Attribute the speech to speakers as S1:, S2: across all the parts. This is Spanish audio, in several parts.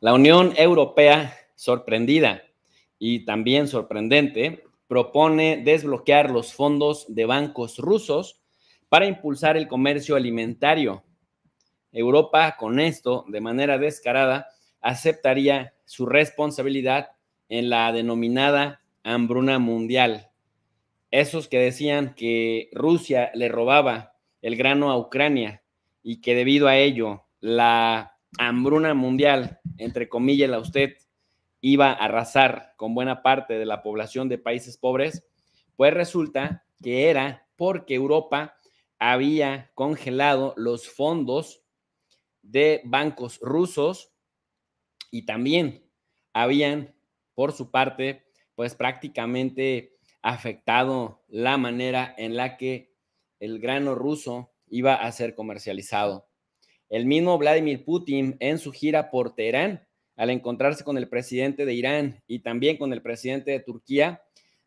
S1: La Unión Europea, sorprendida y también sorprendente, propone desbloquear los fondos de bancos rusos para impulsar el comercio alimentario. Europa, con esto, de manera descarada, aceptaría su responsabilidad en la denominada hambruna mundial. Esos que decían que Rusia le robaba el grano a Ucrania y que debido a ello la hambruna mundial, entre comillas, la usted iba a arrasar con buena parte de la población de países pobres, pues resulta que era porque Europa había congelado los fondos de bancos rusos y también habían, por su parte, pues prácticamente afectado la manera en la que el grano ruso iba a ser comercializado. El mismo Vladimir Putin en su gira por Teherán, al encontrarse con el presidente de Irán y también con el presidente de Turquía,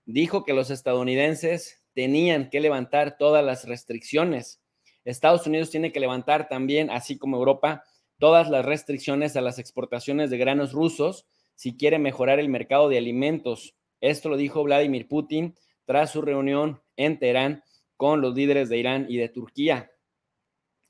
S1: dijo que los estadounidenses tenían que levantar todas las restricciones. Estados Unidos tiene que levantar también, así como Europa, todas las restricciones a las exportaciones de granos rusos si quiere mejorar el mercado de alimentos. Esto lo dijo Vladimir Putin tras su reunión en Teherán con los líderes de Irán y de Turquía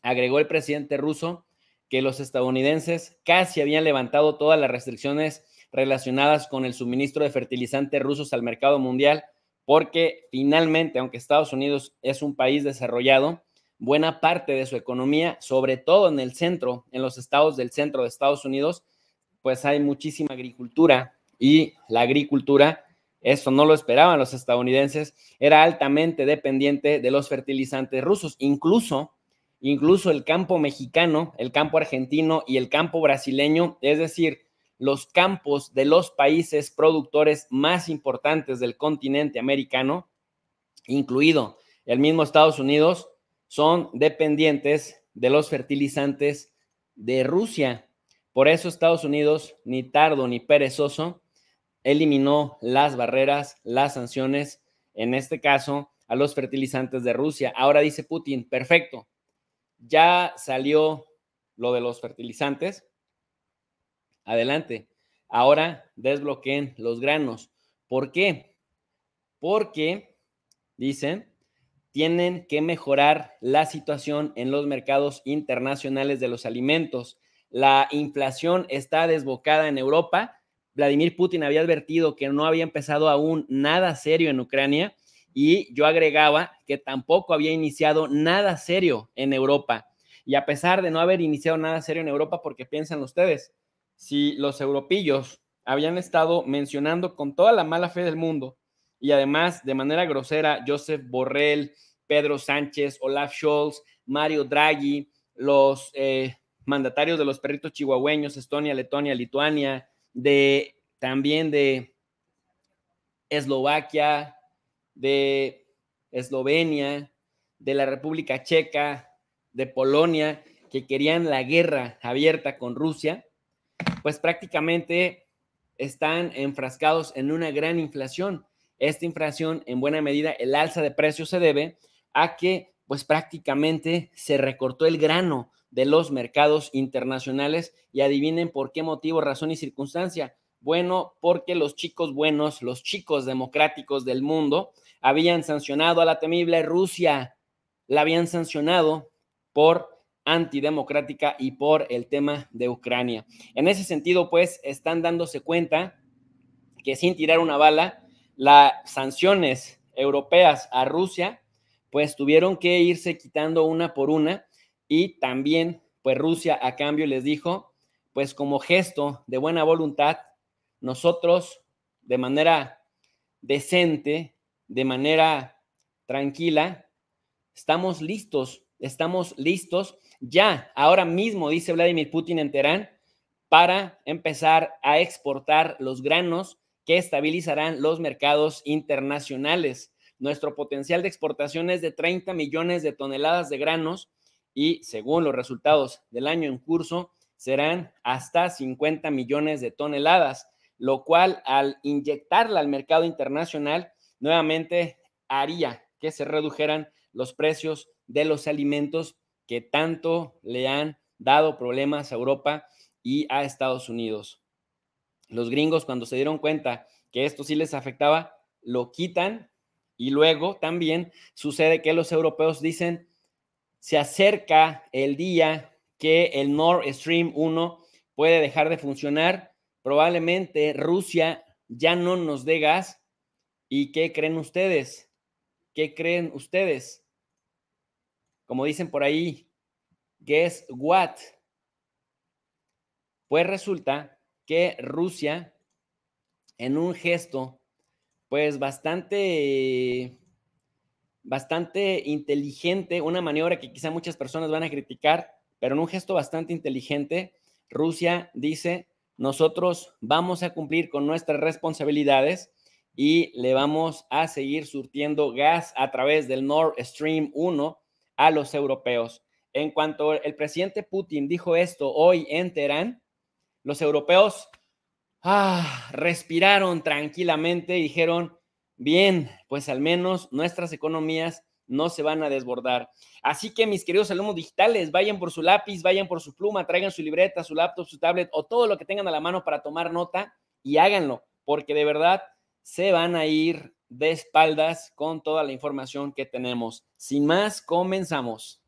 S1: agregó el presidente ruso que los estadounidenses casi habían levantado todas las restricciones relacionadas con el suministro de fertilizantes rusos al mercado mundial, porque finalmente, aunque Estados Unidos es un país desarrollado, buena parte de su economía, sobre todo en el centro, en los estados del centro de Estados Unidos, pues hay muchísima agricultura y la agricultura, eso no lo esperaban los estadounidenses, era altamente dependiente de los fertilizantes rusos. Incluso incluso el campo mexicano, el campo argentino y el campo brasileño, es decir, los campos de los países productores más importantes del continente americano, incluido el mismo Estados Unidos, son dependientes de los fertilizantes de Rusia. Por eso Estados Unidos, ni tardo ni perezoso, eliminó las barreras, las sanciones, en este caso, a los fertilizantes de Rusia. Ahora dice Putin, perfecto, ya salió lo de los fertilizantes. Adelante. Ahora desbloqueen los granos. ¿Por qué? Porque, dicen, tienen que mejorar la situación en los mercados internacionales de los alimentos. La inflación está desbocada en Europa. Vladimir Putin había advertido que no había empezado aún nada serio en Ucrania y yo agregaba que tampoco había iniciado nada serio en Europa. Y a pesar de no haber iniciado nada serio en Europa, porque piensan ustedes, si los europillos habían estado mencionando con toda la mala fe del mundo y además de manera grosera Joseph Borrell, Pedro Sánchez, Olaf Scholz, Mario Draghi, los eh, mandatarios de los perritos chihuahueños, Estonia, Letonia, Lituania, de también de Eslovaquia, de Eslovenia, de la República Checa, de Polonia, que querían la guerra abierta con Rusia, pues prácticamente están enfrascados en una gran inflación. Esta inflación, en buena medida, el alza de precios se debe a que, pues prácticamente se recortó el grano de los mercados internacionales y adivinen por qué motivo, razón y circunstancia. Bueno, porque los chicos buenos, los chicos democráticos del mundo, habían sancionado a la temible Rusia, la habían sancionado por antidemocrática y por el tema de Ucrania. En ese sentido, pues, están dándose cuenta que sin tirar una bala, las sanciones europeas a Rusia, pues tuvieron que irse quitando una por una y también, pues Rusia a cambio les dijo, pues como gesto de buena voluntad, nosotros de manera decente de manera tranquila. Estamos listos, estamos listos ya, ahora mismo, dice Vladimir Putin en Teherán, para empezar a exportar los granos que estabilizarán los mercados internacionales. Nuestro potencial de exportación es de 30 millones de toneladas de granos y según los resultados del año en curso, serán hasta 50 millones de toneladas, lo cual al inyectarla al mercado internacional nuevamente haría que se redujeran los precios de los alimentos que tanto le han dado problemas a Europa y a Estados Unidos. Los gringos cuando se dieron cuenta que esto sí les afectaba, lo quitan y luego también sucede que los europeos dicen, se acerca el día que el Nord Stream 1 puede dejar de funcionar, probablemente Rusia ya no nos dé gas ¿Y qué creen ustedes? ¿Qué creen ustedes? Como dicen por ahí, guess what? Pues resulta que Rusia, en un gesto, pues bastante, bastante inteligente, una maniobra que quizá muchas personas van a criticar, pero en un gesto bastante inteligente, Rusia dice, nosotros vamos a cumplir con nuestras responsabilidades y le vamos a seguir surtiendo gas a través del Nord Stream 1 a los europeos. En cuanto el presidente Putin dijo esto hoy en Teherán, los europeos ah, respiraron tranquilamente y dijeron, bien, pues al menos nuestras economías no se van a desbordar. Así que mis queridos alumnos digitales, vayan por su lápiz, vayan por su pluma, traigan su libreta, su laptop, su tablet o todo lo que tengan a la mano para tomar nota y háganlo, porque de verdad se van a ir de espaldas con toda la información que tenemos. Sin más, comenzamos.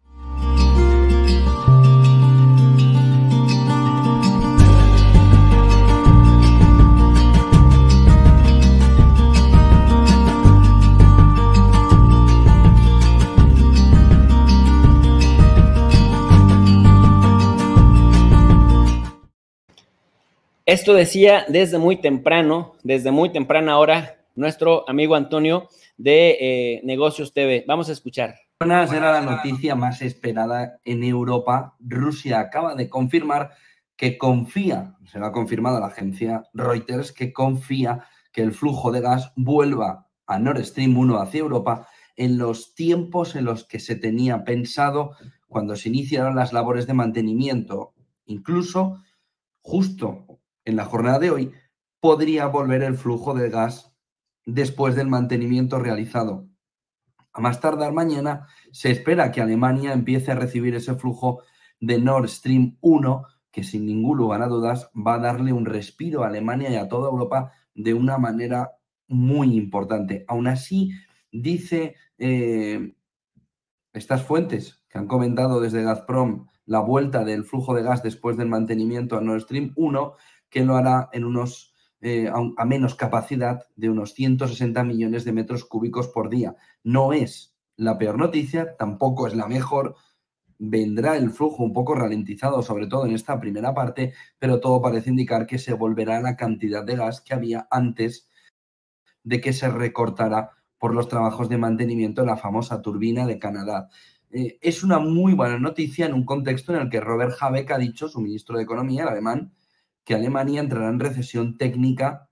S1: Esto decía desde muy temprano, desde muy temprana hora, nuestro amigo Antonio de eh, Negocios TV. Vamos a escuchar.
S2: Buenas, era la noticia más esperada en Europa. Rusia acaba de confirmar que confía, se lo ha confirmado la agencia Reuters, que confía que el flujo de gas vuelva a Nord Stream 1 hacia Europa en los tiempos en los que se tenía pensado cuando se iniciaron las labores de mantenimiento, incluso justo en la jornada de hoy, podría volver el flujo de gas después del mantenimiento realizado. A más tardar mañana, se espera que Alemania empiece a recibir ese flujo de Nord Stream 1, que sin ningún lugar a dudas va a darle un respiro a Alemania y a toda Europa de una manera muy importante. Aún así, dice eh, estas fuentes que han comentado desde Gazprom la vuelta del flujo de gas después del mantenimiento a Nord Stream 1, que lo hará en unos, eh, a, menos capacidad de unos 160 millones de metros cúbicos por día. No es la peor noticia, tampoco es la mejor. Vendrá el flujo un poco ralentizado, sobre todo en esta primera parte, pero todo parece indicar que se volverá a la cantidad de gas que había antes de que se recortara por los trabajos de mantenimiento de la famosa turbina de Canadá. Eh, es una muy buena noticia en un contexto en el que Robert Habeck ha dicho, su ministro de Economía, el alemán, que Alemania entrará en recesión técnica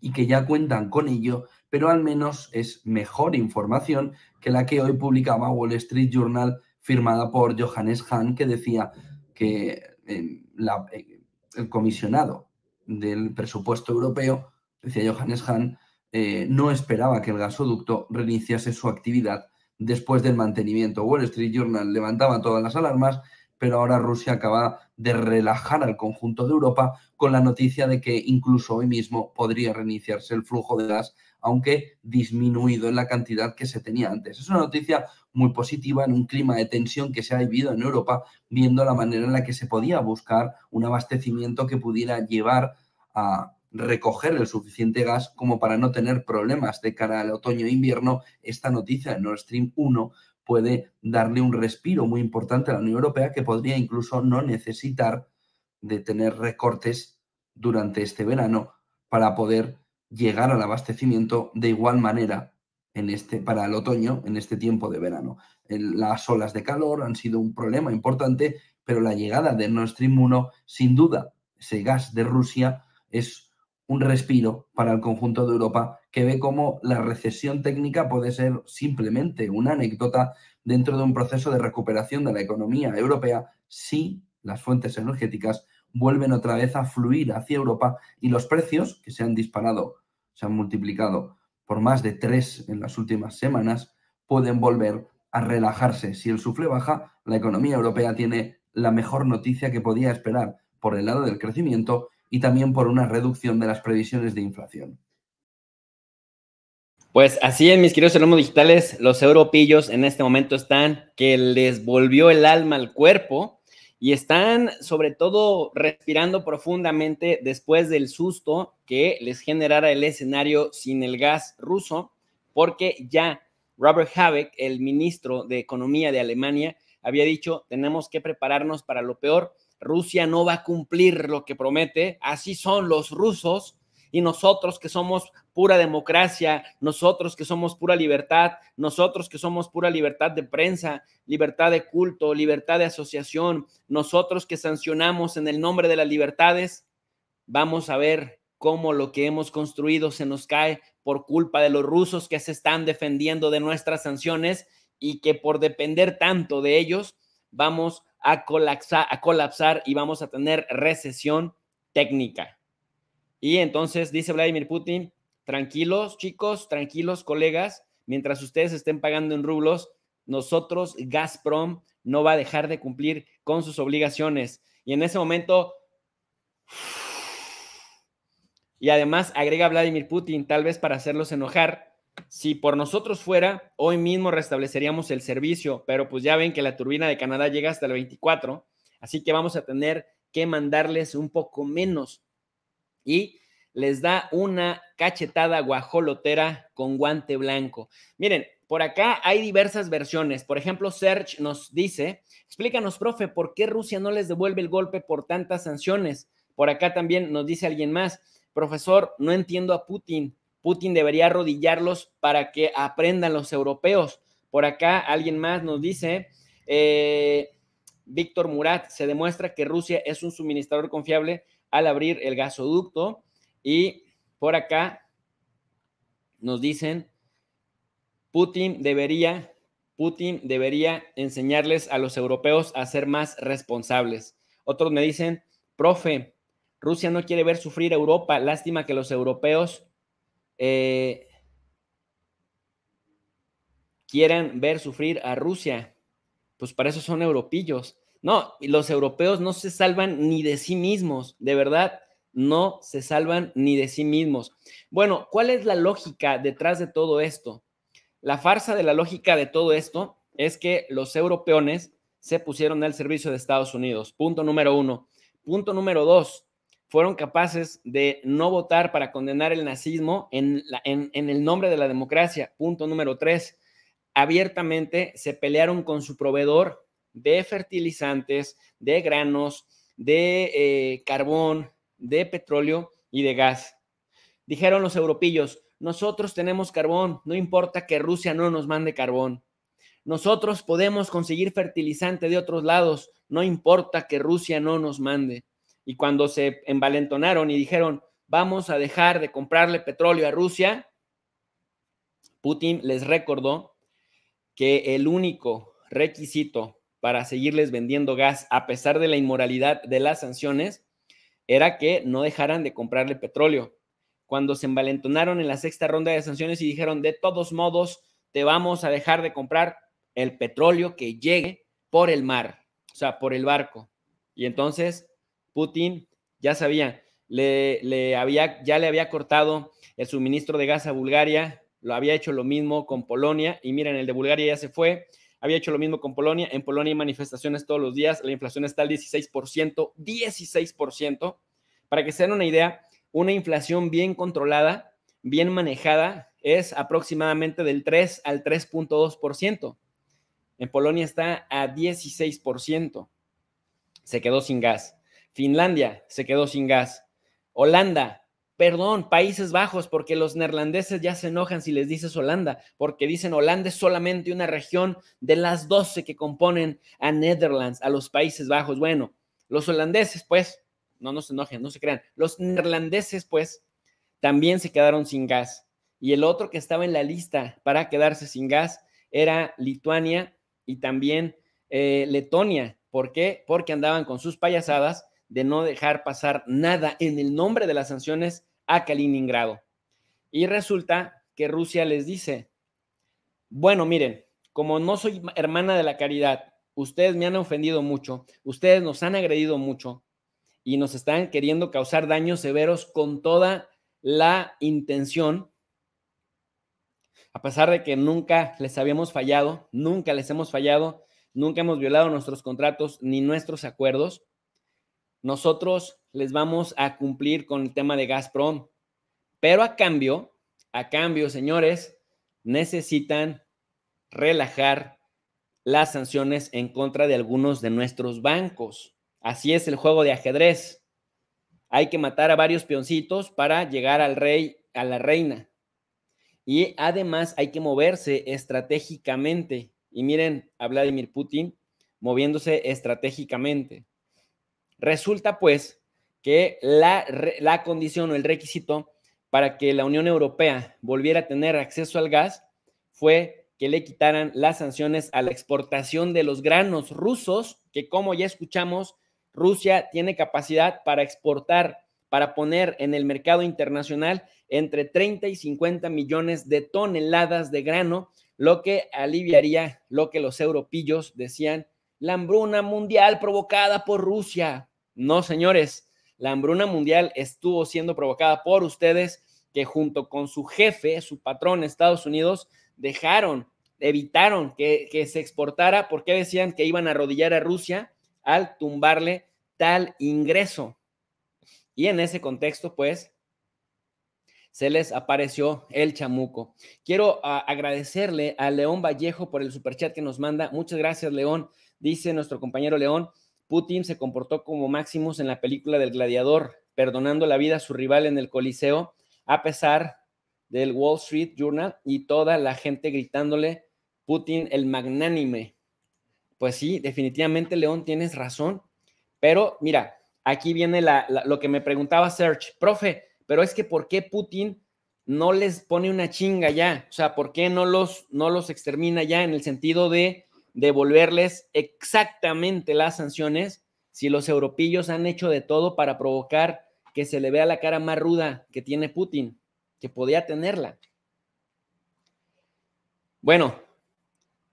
S2: y que ya cuentan con ello, pero al menos es mejor información que la que hoy publicaba Wall Street Journal firmada por Johannes Hahn, que decía que em, eh, el comisionado del presupuesto europeo, decía Johannes Hahn, eh, no esperaba que el gasoducto reiniciase su actividad después del mantenimiento. Wall Street Journal levantaba todas las alarmas pero ahora Rusia acaba de relajar al conjunto de Europa con la noticia de que incluso hoy mismo podría reiniciarse el flujo de gas, aunque disminuido en la cantidad que se tenía antes. Es una noticia muy positiva en un clima de tensión que se ha vivido en Europa, viendo la manera en la que se podía buscar un abastecimiento que pudiera llevar a recoger el suficiente gas como para no tener problemas de cara al otoño e invierno. Esta noticia de Nord Stream 1 puede darle un respiro muy importante a la Unión Europea que podría incluso no necesitar de tener recortes durante este verano para poder llegar al abastecimiento de igual manera en este, para el otoño, en este tiempo de verano. las olas de calor han sido un problema importante, pero la llegada de Nord Stream 1, sin duda, ese gas de Rusia es un respiro para el conjunto de Europa, que ve cómo la recesión técnica puede ser simplemente una anécdota dentro de un proceso de recuperación de la economía europea si las fuentes energéticas vuelven otra vez a fluir hacia Europa y los precios, que se han disparado, se han multiplicado por más de tres en las últimas semanas, pueden volver a relajarse. Si el sufle baja, la economía europea tiene la mejor noticia que podía esperar por el lado del crecimiento y también por una reducción de las previsiones de inflación. Pues así es, mis queridos alumnos digitales, los europillos en este momento
S1: están que les volvió el alma al cuerpo y están sobre todo respirando profundamente después del susto que les generara el escenario sin el gas ruso, porque ya Robert Habeck, el ministro de Economía de Alemania, había dicho, tenemos que prepararnos para lo peor Rusia no va a cumplir lo que promete, así son los rusos y nosotros que somos pura democracia, nosotros que somos pura libertad, nosotros que somos pura libertad de prensa, libertad de culto, libertad de asociación, nosotros que sancionamos en el nombre de las libertades, vamos a ver cómo lo que hemos construido se nos cae por culpa de los rusos que se están defendiendo de nuestras sanciones y que por depender tanto de ellos, vamos a colapsar, a colapsar y vamos a tener recesión técnica. Y entonces dice Vladimir Putin, tranquilos chicos, tranquilos colegas, mientras ustedes estén pagando en rublos, nosotros, Gazprom, no va a dejar de cumplir con sus obligaciones. Y en ese momento... Y además agrega Vladimir Putin, tal vez para hacerlos enojar, si por nosotros fuera, hoy mismo restableceríamos el servicio, pero pues ya ven que la turbina de Canadá llega hasta el 24, así que vamos a tener que mandarles un poco menos. Y les da una cachetada guajolotera con guante blanco. Miren, por acá hay diversas versiones. Por ejemplo, Serge nos dice, explícanos, profe, ¿por qué Rusia no les devuelve el golpe por tantas sanciones? Por acá también nos dice alguien más, profesor, no entiendo a Putin. Putin debería arrodillarlos para que aprendan los europeos. Por acá alguien más nos dice, eh, Víctor Murat, se demuestra que Rusia es un suministrador confiable al abrir el gasoducto. Y por acá nos dicen, Putin debería, Putin debería enseñarles a los europeos a ser más responsables. Otros me dicen, profe, Rusia no quiere ver sufrir a Europa, lástima que los europeos eh, quieran ver sufrir a Rusia, pues para eso son europillos. No, los europeos no se salvan ni de sí mismos, de verdad, no se salvan ni de sí mismos. Bueno, ¿cuál es la lógica detrás de todo esto? La farsa de la lógica de todo esto es que los europeones se pusieron al servicio de Estados Unidos, punto número uno. Punto número dos, fueron capaces de no votar para condenar el nazismo en, el nombre de la democracia. Punto número tres, abiertamente se pelearon con su proveedor de fertilizantes, de granos, de eh, carbón, de petróleo y de gas. Dijeron los europillos, nosotros tenemos carbón, no importa que Rusia no nos mande carbón. Nosotros podemos conseguir fertilizante de otros lados, no importa que Rusia no nos mande y cuando se envalentonaron y dijeron, vamos a dejar de comprarle petróleo a Rusia, Putin les recordó que el único requisito para seguirles vendiendo gas, a pesar de la inmoralidad de las sanciones, era que no dejaran de comprarle petróleo. Cuando se envalentonaron en la sexta ronda de sanciones y dijeron, de todos modos, te vamos a dejar de comprar el petróleo que llegue por el mar, o sea, por el barco. Y entonces Putin, ya sabía, le, había, ya le había cortado el suministro de gas a Bulgaria, lo había hecho lo mismo con Polonia, y miren, el de Bulgaria ya se fue, había hecho lo mismo con Polonia, en Polonia hay manifestaciones todos los días, la inflación está al 16%, 16%, para que se den una idea, una inflación bien controlada, bien manejada, es aproximadamente del 3 al 3.2%. En Polonia está a 16%. Se quedó sin gas. Finlandia se quedó sin gas. Holanda, perdón, Países Bajos, porque los neerlandeses ya se enojan si les dices Holanda, porque dicen Holanda es solamente una región de las 12 que componen a Netherlands, a los Países Bajos. Bueno, los holandeses, pues, no nos enojen, no se crean. Los neerlandeses, pues, también se quedaron sin gas. Y el otro que estaba en la lista para quedarse sin gas era Lituania y también eh, Letonia. ¿Por qué? Porque andaban con sus payasadas de no dejar pasar nada en el nombre de las sanciones a Kaliningrado. Y resulta que Rusia les dice, bueno, miren, como no soy hermana de la caridad, ustedes me han ofendido mucho, ustedes nos han agredido mucho y nos están queriendo causar daños severos con toda la intención, a pesar de que nunca les habíamos fallado, nunca les hemos fallado, nunca hemos violado nuestros contratos ni nuestros acuerdos, nosotros les vamos a cumplir con el tema de Gazprom, pero a cambio, a cambio, señores, necesitan relajar las sanciones en contra de algunos de nuestros bancos. Así es el juego de ajedrez. Hay que matar a varios peoncitos para llegar al rey, a la reina. Y además hay que moverse estratégicamente. Y miren a Vladimir Putin moviéndose estratégicamente. Resulta pues que la, la condición o el requisito para que la Unión Europea volviera a tener acceso al gas fue que le quitaran las sanciones a la exportación de los granos rusos, que como ya escuchamos, Rusia tiene capacidad para exportar, para poner en el mercado internacional entre 30 y 50 millones de toneladas de grano, lo que aliviaría lo que los europillos decían, la hambruna mundial provocada por Rusia. No, señores, la hambruna mundial estuvo siendo provocada por ustedes que junto con su jefe, su patrón Estados Unidos, dejaron, evitaron que, se exportara porque decían que iban a arrodillar a Rusia al tumbarle tal ingreso. Y en ese contexto, pues, se les apareció el chamuco. Quiero ah, agradecerle a León Vallejo por el superchat que nos manda. Muchas gracias, León. Dice nuestro compañero León, Putin se comportó como Maximus en la película del gladiador, perdonando la vida a su rival en el Coliseo, a pesar del Wall Street Journal y toda la gente gritándole Putin el magnánime. Pues sí, definitivamente León, tienes razón, pero mira, aquí viene lo que me preguntaba Serge, profe, pero es que ¿por qué Putin no les pone una chinga ya? O sea, ¿por qué no los, no los extermina ya en el sentido de devolverles exactamente las sanciones si los europillos han hecho de todo para provocar que se le vea la cara más ruda que tiene Putin, que podía tenerla. Bueno,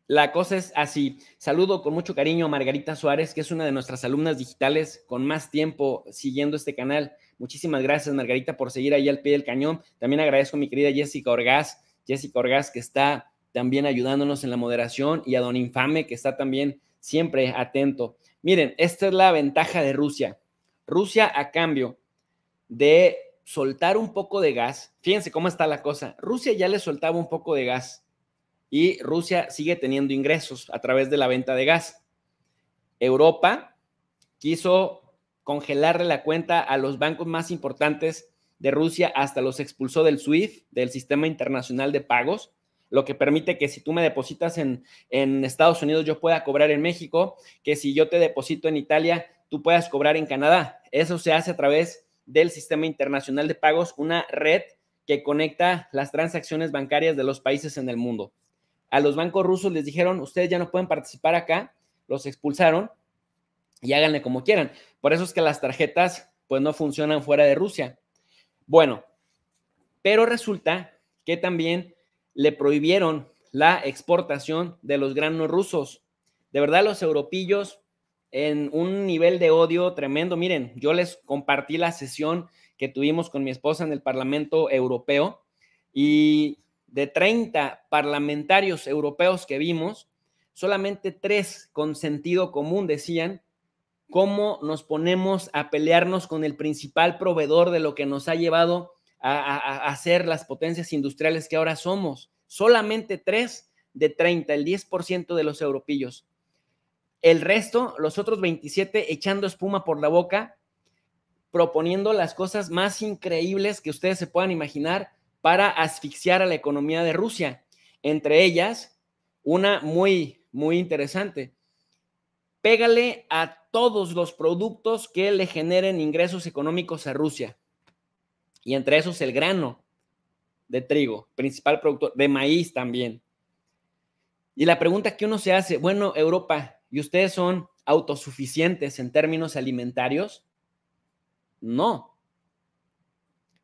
S1: la cosa es así. Saludo con mucho cariño a Margarita Suárez, que es una de nuestras alumnas digitales con más tiempo siguiendo este canal. Muchísimas gracias, Margarita, por seguir ahí al pie del cañón. También agradezco a mi querida Jessica Orgaz, Jessica Orgaz, que está también ayudándonos en la moderación y a Don Infame, que está también siempre atento. Miren, esta es la ventaja de Rusia. Rusia a cambio de soltar un poco de gas, fíjense cómo está la cosa, Rusia ya le soltaba un poco de gas y Rusia sigue teniendo ingresos a través de la venta de gas. Europa quiso congelarle la cuenta a los bancos más importantes de Rusia, hasta los expulsó del SWIFT, del Sistema Internacional de Pagos, lo que permite que si tú me depositas en, Estados Unidos yo pueda cobrar en México, que si yo te deposito en Italia tú puedas cobrar en Canadá. Eso se hace a través del Sistema Internacional de Pagos, una red que conecta las transacciones bancarias de los países en el mundo. A los bancos rusos les dijeron, ustedes ya no pueden participar acá, los expulsaron y háganle como quieran. Por eso es que las tarjetas pues no funcionan fuera de Rusia. Bueno, pero resulta que también le prohibieron la exportación de los granos rusos. De verdad, los europillos en un nivel de odio tremendo. Miren, yo les compartí la sesión que tuvimos con mi esposa en el Parlamento Europeo y de 30 parlamentarios europeos que vimos, solamente tres con sentido común decían cómo nos ponemos a pelearnos con el principal proveedor de lo que nos ha llevado a, ser las potencias industriales que ahora somos. Solamente 3 de 30, el 10% de los europillos. El resto, los otros 27, echando espuma por la boca, proponiendo las cosas más increíbles que ustedes se puedan imaginar para asfixiar a la economía de Rusia. Entre ellas, una muy, muy interesante. Pégale a todos los productos que le generen ingresos económicos a Rusia y entre esos el grano de trigo, principal productor, de maíz también. Y la pregunta que uno se hace, bueno, Europa, ¿y ustedes son autosuficientes en términos alimentarios? No.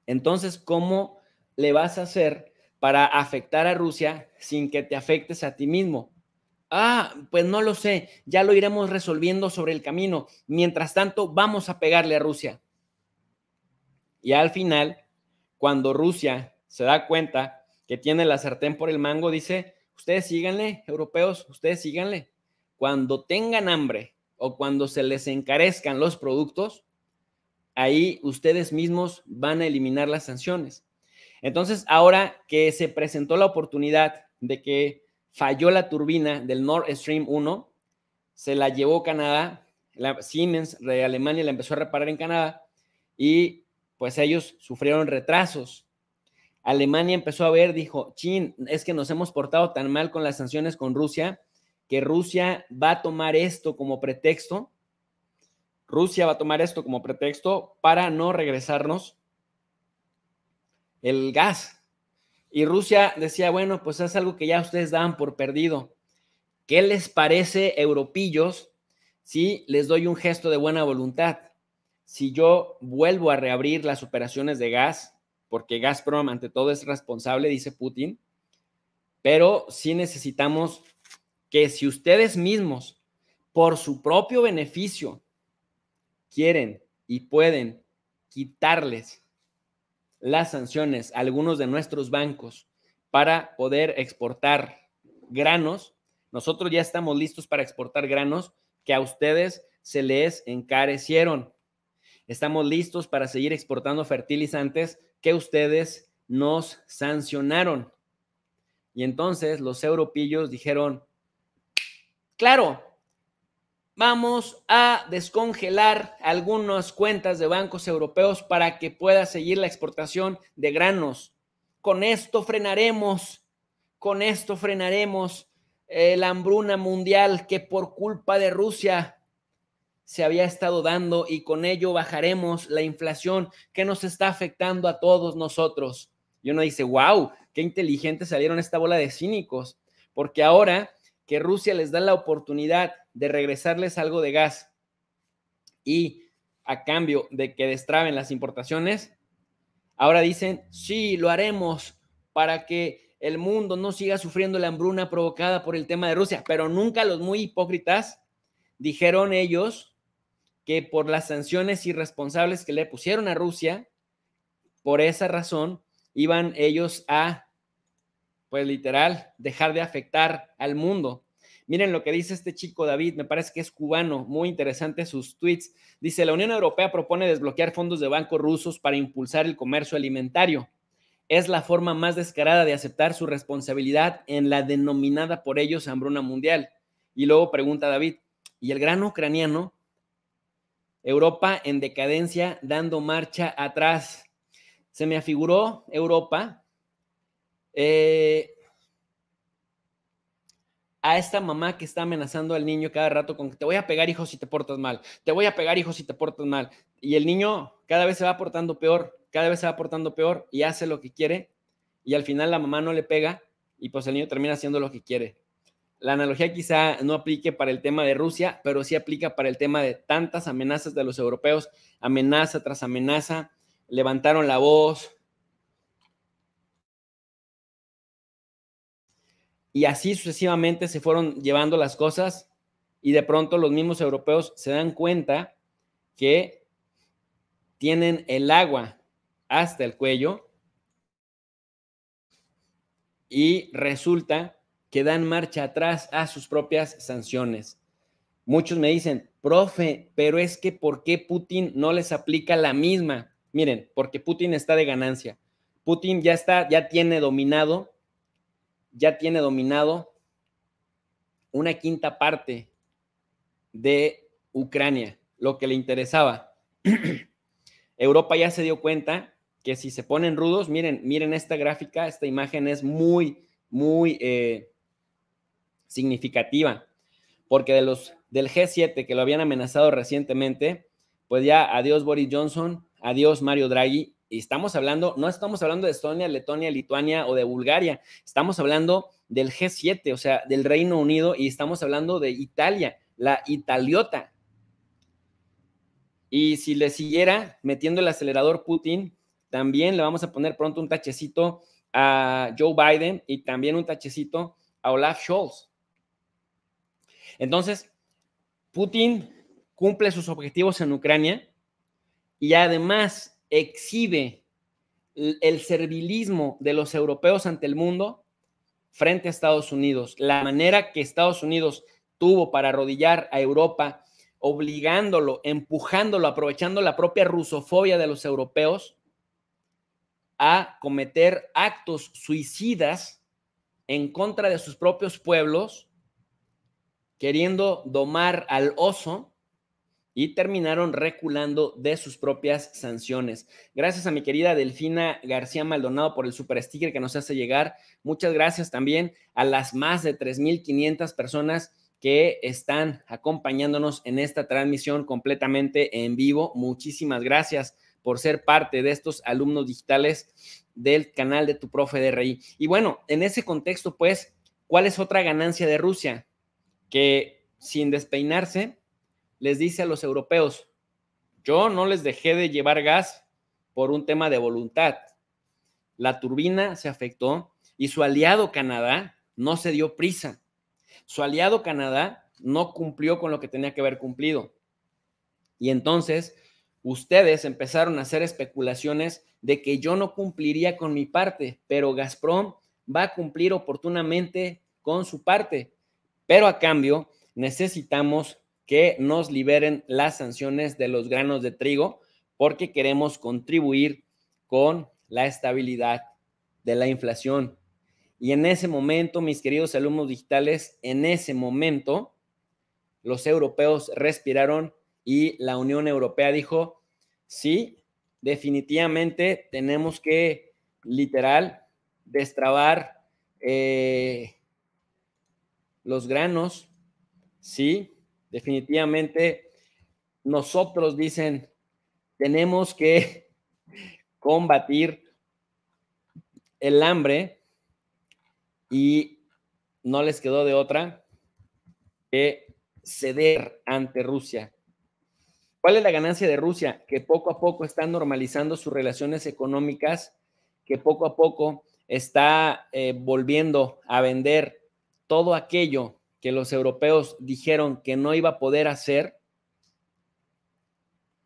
S1: Entonces, ¿cómo le vas a hacer para afectar a Rusia sin que te afectes a ti mismo? Ah, pues no lo sé, ya lo iremos resolviendo sobre el camino. Mientras tanto, vamos a pegarle a Rusia. Y al final, cuando Rusia se da cuenta que tiene la sartén por el mango, dice, ustedes síganle, europeos, ustedes síganle. Cuando tengan hambre o cuando se les encarezcan los productos, ahí ustedes mismos van a eliminar las sanciones. Entonces, ahora que se presentó la oportunidad de que falló la turbina del Nord Stream 1, se la llevó Canadá, la Siemens de Alemania la empezó a reparar en Canadá y pues ellos sufrieron retrasos. Alemania empezó a ver, dijo, chin, es que nos hemos portado tan mal con las sanciones con Rusia, que Rusia va a tomar esto como pretexto, Rusia va a tomar esto como pretexto para no regresarnos el gas. Y Rusia decía, bueno, pues es algo que ya ustedes daban por perdido. ¿Qué les parece, europillos, si les doy un gesto de buena voluntad? si yo vuelvo a reabrir las operaciones de gas, porque Gazprom ante todo es responsable, dice Putin, pero sí necesitamos que si ustedes mismos, por su propio beneficio, quieren y pueden quitarles las sanciones a algunos de nuestros bancos para poder exportar granos, nosotros ya estamos listos para exportar granos que a ustedes se les encarecieron. Estamos listos para seguir exportando fertilizantes que ustedes nos sancionaron. Y entonces los europillos dijeron, claro, vamos a descongelar algunas cuentas de bancos europeos para que pueda seguir la exportación de granos. Con esto frenaremos, con esto frenaremos eh, la hambruna mundial que por culpa de Rusia se había estado dando y con ello bajaremos la inflación que nos está afectando a todos nosotros. Y uno dice, wow, qué inteligentes salieron esta bola de cínicos, porque ahora que Rusia les da la oportunidad de regresarles algo de gas y a cambio de que destraben las importaciones, ahora dicen, sí, lo haremos para que el mundo no siga sufriendo la hambruna provocada por el tema de Rusia, pero nunca los muy hipócritas dijeron ellos que por las sanciones irresponsables que le pusieron a Rusia, por esa razón iban ellos a, pues literal, dejar de afectar al mundo. Miren lo que dice este chico David, me parece que es cubano, muy interesante sus tweets. Dice, la Unión Europea propone desbloquear fondos de bancos rusos para impulsar el comercio alimentario. Es la forma más descarada de aceptar su responsabilidad en la denominada por ellos hambruna mundial. Y luego pregunta David, ¿y el grano ucraniano Europa en decadencia, dando marcha atrás. Se me afiguró Europa eh, a esta mamá que está amenazando al niño cada rato con que te voy a pegar, hijo, si te portas mal, te voy a pegar, hijo, si te portas mal. Y el niño cada vez se va portando peor, cada vez se va portando peor y hace lo que quiere y al final la mamá no le pega y pues el niño termina haciendo lo que quiere. La analogía quizá no aplique para el tema de Rusia, pero sí aplica para el tema de tantas amenazas de los europeos, amenaza tras amenaza, levantaron la voz. Y así sucesivamente se fueron llevando las cosas y de pronto los mismos europeos se dan cuenta que tienen el agua hasta el cuello y resulta que dan marcha atrás a sus propias sanciones. Muchos me dicen, profe, pero es que ¿por qué Putin no les aplica la misma? Miren, porque Putin está de ganancia. Putin ya está, ya tiene dominado, ya tiene dominado una quinta parte de Ucrania, lo que le interesaba. Europa ya se dio cuenta que si se ponen rudos, miren, miren esta gráfica, esta imagen es muy, muy eh, significativa, porque de los del G7 que lo habían amenazado recientemente, pues ya adiós Boris Johnson, adiós Mario Draghi, y estamos hablando, no estamos hablando de Estonia, Letonia, Lituania o de Bulgaria, estamos hablando del G7, o sea, del Reino Unido, y estamos hablando de Italia, la italiota. Y si le siguiera metiendo el acelerador Putin, también le vamos a poner pronto un tachecito a Joe Biden y también un tachecito a Olaf Scholz. Entonces, Putin cumple sus objetivos en Ucrania y además exhibe el servilismo de los europeos ante el mundo frente a Estados Unidos. La manera que Estados Unidos tuvo para arrodillar a Europa, obligándolo, empujándolo, aprovechando la propia rusofobia de los europeos a cometer actos suicidas en contra de sus propios pueblos queriendo domar al oso y terminaron reculando de sus propias sanciones. Gracias a mi querida Delfina García Maldonado por el super sticker que nos hace llegar. Muchas gracias también a las más de 3.500 personas que están acompañándonos en esta transmisión completamente en vivo. Muchísimas gracias por ser parte de estos alumnos digitales del canal de tu profe de RI. Y bueno, en ese contexto, pues, ¿cuál es otra ganancia de Rusia? que sin despeinarse les dice a los europeos, yo no les dejé de llevar gas por un tema de voluntad. La turbina se afectó y su aliado Canadá no se dio prisa. Su aliado Canadá no cumplió con lo que tenía que haber cumplido. Y entonces ustedes empezaron a hacer especulaciones de que yo no cumpliría con mi parte, pero Gazprom va a cumplir oportunamente con su parte. Pero a cambio, necesitamos que nos liberen las sanciones de los granos de trigo porque queremos contribuir con la estabilidad de la inflación. Y en ese momento, mis queridos alumnos digitales, en ese momento, los europeos respiraron y la Unión Europea dijo, sí, definitivamente tenemos que literal destrabar eh, los granos, sí, definitivamente nosotros dicen, tenemos que combatir el hambre y no les quedó de otra que ceder ante Rusia. ¿Cuál es la ganancia de Rusia? Que poco a poco está normalizando sus relaciones económicas, que poco a poco está eh, volviendo a vender todo aquello que los europeos dijeron que no iba a poder hacer.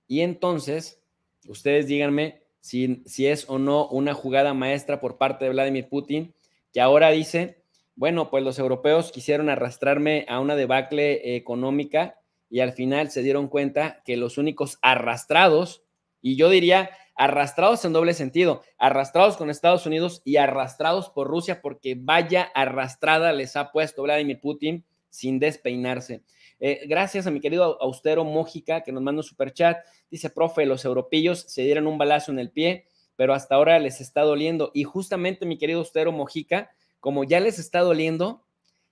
S1: Y entonces, ustedes díganme si, si es o no una jugada maestra por parte de Vladimir Putin, que ahora dice, bueno, pues los europeos quisieron arrastrarme a una debacle económica y al final se dieron cuenta que los únicos arrastrados y yo diría arrastrados en doble sentido, arrastrados con Estados Unidos y arrastrados por Rusia, porque vaya arrastrada les ha puesto Vladimir Putin sin despeinarse. Eh, gracias a mi querido austero Mojica que nos manda un super chat. Dice, profe, los europillos se dieron un balazo en el pie, pero hasta ahora les está doliendo. Y justamente mi querido austero Mojica, como ya les está doliendo,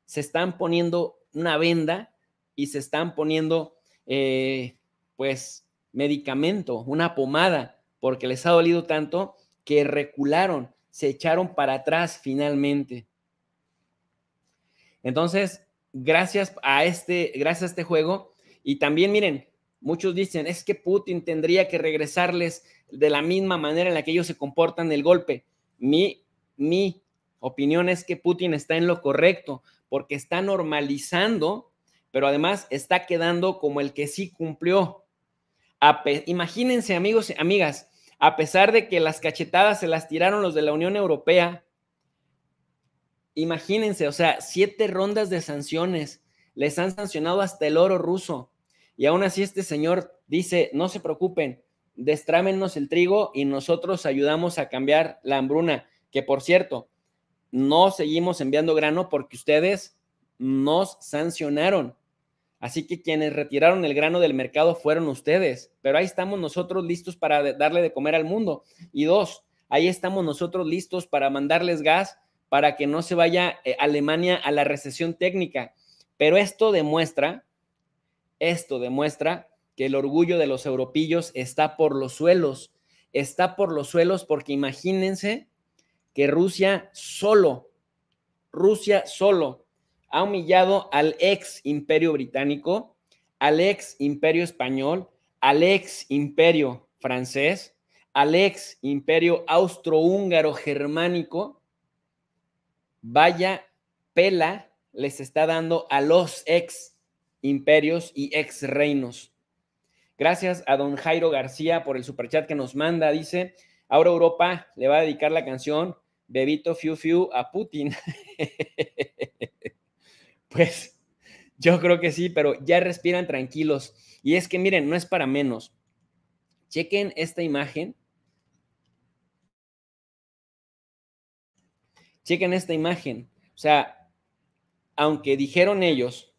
S1: se están poniendo una venda y se están poniendo, eh, pues, medicamento, una pomada, porque les ha dolido tanto que recularon, se echaron para atrás finalmente. Entonces, gracias a este, gracias a este juego, y también miren, muchos dicen, es que Putin tendría que regresarles de la misma manera en la que ellos se comportan el golpe. Mi, mi opinión es que Putin está en lo correcto, porque está normalizando, pero además está quedando como el que sí cumplió, imagínense, amigos y amigas, a pesar de que las cachetadas se las tiraron los de la Unión Europea, imagínense, o sea, siete rondas de sanciones, les han sancionado hasta el oro ruso, y aún así este señor dice, no se preocupen, destrámenos el trigo y nosotros ayudamos a cambiar la hambruna, que por cierto, no seguimos enviando grano porque ustedes nos sancionaron. Así que quienes retiraron el grano del mercado fueron ustedes, pero ahí estamos nosotros listos para darle de comer al mundo. Y dos, ahí estamos nosotros listos para mandarles gas para que no se vaya eh, Alemania a la recesión técnica. Pero esto demuestra, esto demuestra que el orgullo de los europillos está por los suelos, está por los suelos porque imagínense que Rusia solo, Rusia solo ha humillado al ex imperio británico, al ex imperio español, al ex imperio francés, al ex imperio austrohúngaro germánico. Vaya pela les está dando a los ex imperios y ex reinos. Gracias a don Jairo García por el superchat que nos manda. Dice, ahora Europa le va a dedicar la canción Bebito Fiu Fiu a Putin. Pues yo creo que sí, pero ya respiran tranquilos. Y es que miren, no es para menos. Chequen esta imagen. Chequen esta imagen. O sea, aunque dijeron ellos,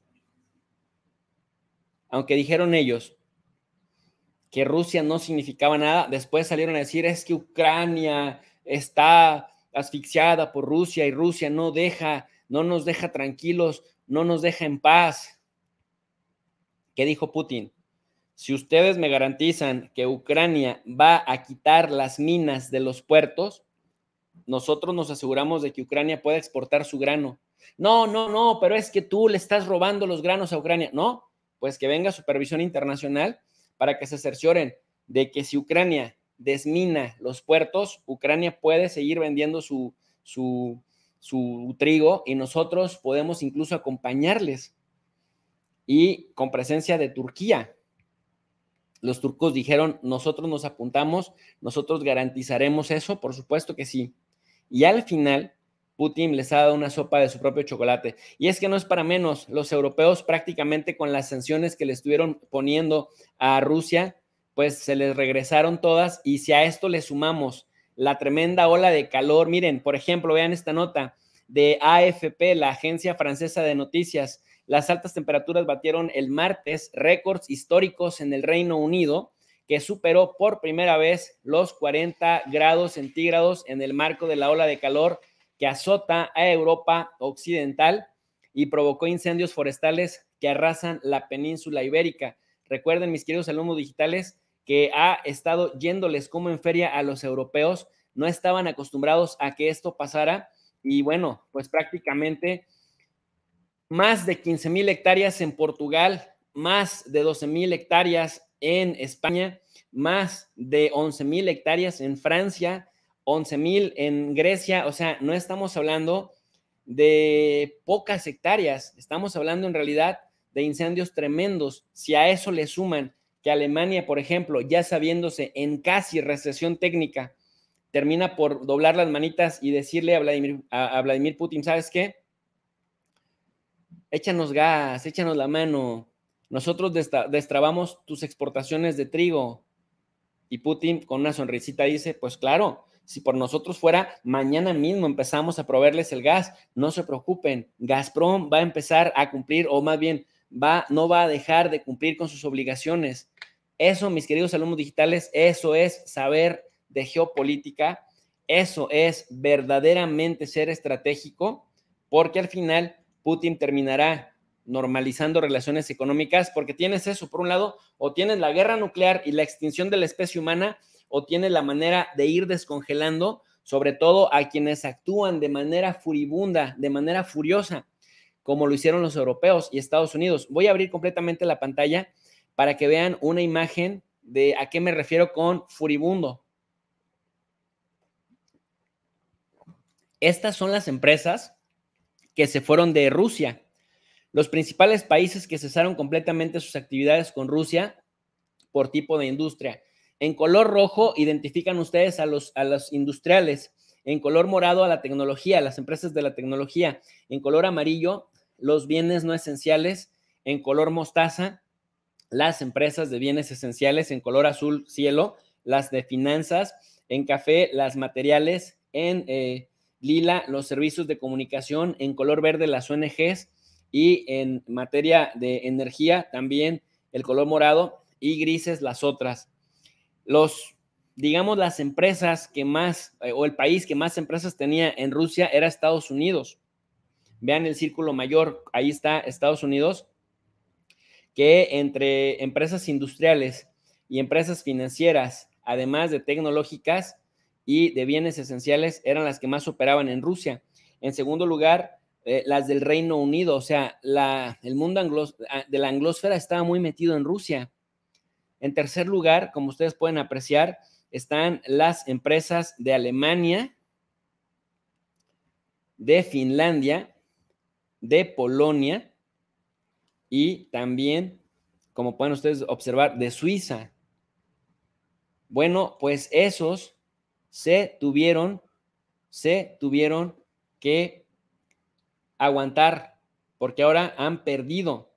S1: aunque dijeron ellos que Rusia no significaba nada, después salieron a decir es que Ucrania está asfixiada por Rusia y Rusia no deja no nos deja tranquilos, no nos deja en paz. ¿Qué dijo Putin? Si ustedes me garantizan que Ucrania va a quitar las minas de los puertos, nosotros nos aseguramos de que Ucrania pueda exportar su grano. No, no, no, pero es que tú le estás robando los granos a Ucrania. No, pues que venga supervisión internacional para que se cercioren de que si Ucrania desmina los puertos, Ucrania puede seguir vendiendo su, su, su trigo y nosotros podemos incluso acompañarles y con presencia de Turquía. Los turcos dijeron, nosotros nos apuntamos, nosotros garantizaremos eso, por supuesto que sí. Y al final, Putin les ha dado una sopa de su propio chocolate. Y es que no es para menos, los europeos prácticamente con las sanciones que le estuvieron poniendo a Rusia, pues se les regresaron todas y si a esto le sumamos la tremenda ola de calor. Miren, por ejemplo, vean esta nota de AFP, la agencia francesa de noticias. Las altas temperaturas batieron el martes récords históricos en el Reino Unido, que superó por primera vez los 40 grados centígrados en el marco de la ola de calor que azota a Europa Occidental y provocó incendios forestales que arrasan la península ibérica. Recuerden, mis queridos alumnos digitales, que ha estado yéndoles como en feria a los europeos. No estaban acostumbrados a que esto pasara y bueno, pues prácticamente más de 15 mil hectáreas en Portugal, más de 12 mil hectáreas en España, más de 11 mil hectáreas en Francia, 11 mil en Grecia. O sea, no estamos hablando de pocas hectáreas, estamos hablando en realidad de incendios tremendos. Si a eso le suman que Alemania, por ejemplo, ya sabiéndose en casi recesión técnica, termina por doblar las manitas y decirle a Vladimir, a, Vladimir Putin, ¿sabes qué? Échanos gas, échanos la mano, nosotros destrabamos tus exportaciones de trigo. Y Putin con una sonrisita dice, pues claro, si por nosotros fuera, mañana mismo empezamos a proveerles el gas. No se preocupen, Gazprom va a empezar a cumplir, o más bien, va, no va a dejar de cumplir con sus obligaciones. Eso, mis queridos alumnos digitales, eso es saber de geopolítica, eso es verdaderamente ser estratégico, porque al final Putin terminará normalizando relaciones económicas, porque tienes eso, por un lado, o tienes la guerra nuclear y la extinción de la especie humana, o tienes la manera de ir descongelando, sobre todo a quienes actúan de manera furibunda, de manera furiosa, como lo hicieron los europeos y Estados Unidos. Voy a abrir completamente la pantalla para que vean una imagen de a qué me refiero con furibundo. Estas son las empresas que se fueron de Rusia. Los principales países que cesaron completamente sus actividades con Rusia por tipo de industria. En color rojo identifican ustedes a los, a los industriales. En color morado a la tecnología, las empresas de la tecnología. En color amarillo, los bienes no esenciales. En color mostaza, las empresas de bienes esenciales en color azul cielo, las de finanzas en café, las materiales en eh, lila, los servicios de comunicación en color verde, las ONGs y en materia de energía también el color morado y grises las otras. Los, digamos, las empresas que más, eh, o el país que más empresas tenía en Rusia era Estados Unidos. Vean el círculo mayor, ahí está Estados Unidos que entre empresas industriales y empresas financieras, además de tecnológicas y de bienes esenciales, eran las que más operaban en Rusia. En segundo lugar, eh, las del Reino Unido, o sea, el mundo ah, de la anglosfera estaba muy metido en Rusia. En tercer lugar, como ustedes pueden apreciar, están las empresas de Alemania, de Finlandia, de Polonia, y también, como pueden ustedes observar, de Suiza. Bueno, pues esos se tuvieron, se tuvieron que aguantar porque ahora han perdido.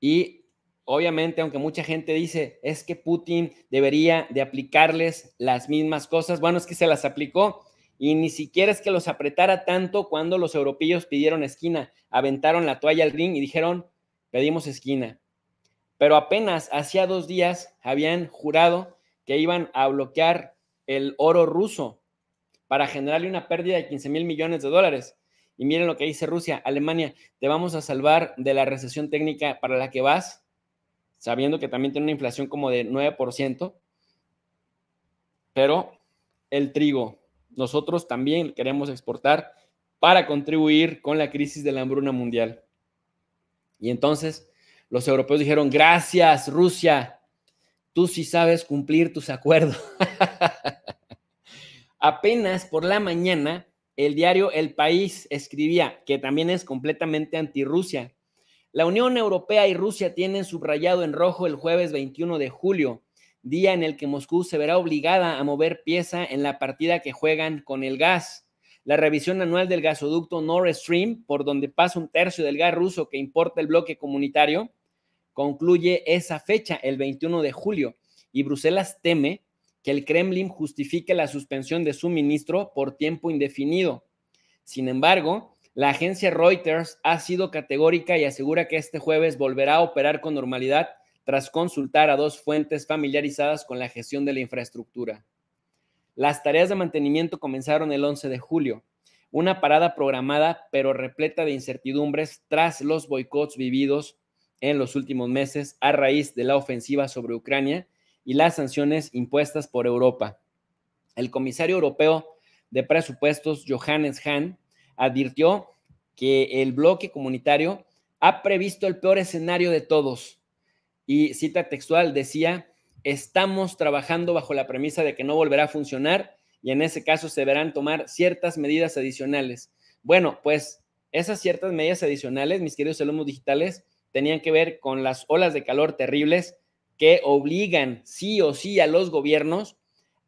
S1: Y obviamente, aunque mucha gente dice, es que Putin debería de aplicarles las mismas cosas, bueno, es que se las aplicó y ni siquiera es que los apretara tanto cuando los europeos pidieron esquina, aventaron la toalla al ring y dijeron, pedimos esquina. Pero apenas hacía dos días habían jurado que iban a bloquear el oro ruso para generarle una pérdida de 15 mil millones de dólares. Y miren lo que dice Rusia, Alemania, te vamos a salvar de la recesión técnica para la que vas, sabiendo que también tiene una inflación como de 9%, pero el trigo, nosotros también queremos exportar para contribuir con la crisis de la hambruna mundial. Y entonces los europeos dijeron, gracias Rusia, tú sí sabes cumplir tus acuerdos. Apenas por la mañana, el diario El País escribía, que también es completamente antirrusia, la Unión Europea y Rusia tienen subrayado en rojo el jueves 21 de julio día en el que Moscú se verá obligada a mover pieza en la partida que juegan con el gas. La revisión anual del gasoducto Nord Stream, por donde pasa un tercio del gas ruso que importa el bloque comunitario, concluye esa fecha, el 21 de julio, y Bruselas teme que el Kremlin justifique la suspensión de suministro por tiempo indefinido. Sin embargo, la agencia Reuters ha sido categórica y asegura que este jueves volverá a operar con normalidad tras consultar a dos fuentes familiarizadas con la gestión de la infraestructura. Las tareas de mantenimiento comenzaron el 11 de julio, una parada programada pero repleta de incertidumbres tras los boicots vividos en los últimos meses a raíz de la ofensiva sobre Ucrania y las sanciones impuestas por Europa. El comisario europeo de presupuestos, Johannes Hahn, advirtió que el bloque comunitario ha previsto el peor escenario de todos, y cita textual decía, estamos trabajando bajo la premisa de que no volverá a funcionar y en ese caso se deberán tomar ciertas medidas adicionales. Bueno, pues esas ciertas medidas adicionales, mis queridos alumnos digitales, tenían que ver con las olas de calor terribles que obligan sí o sí a los gobiernos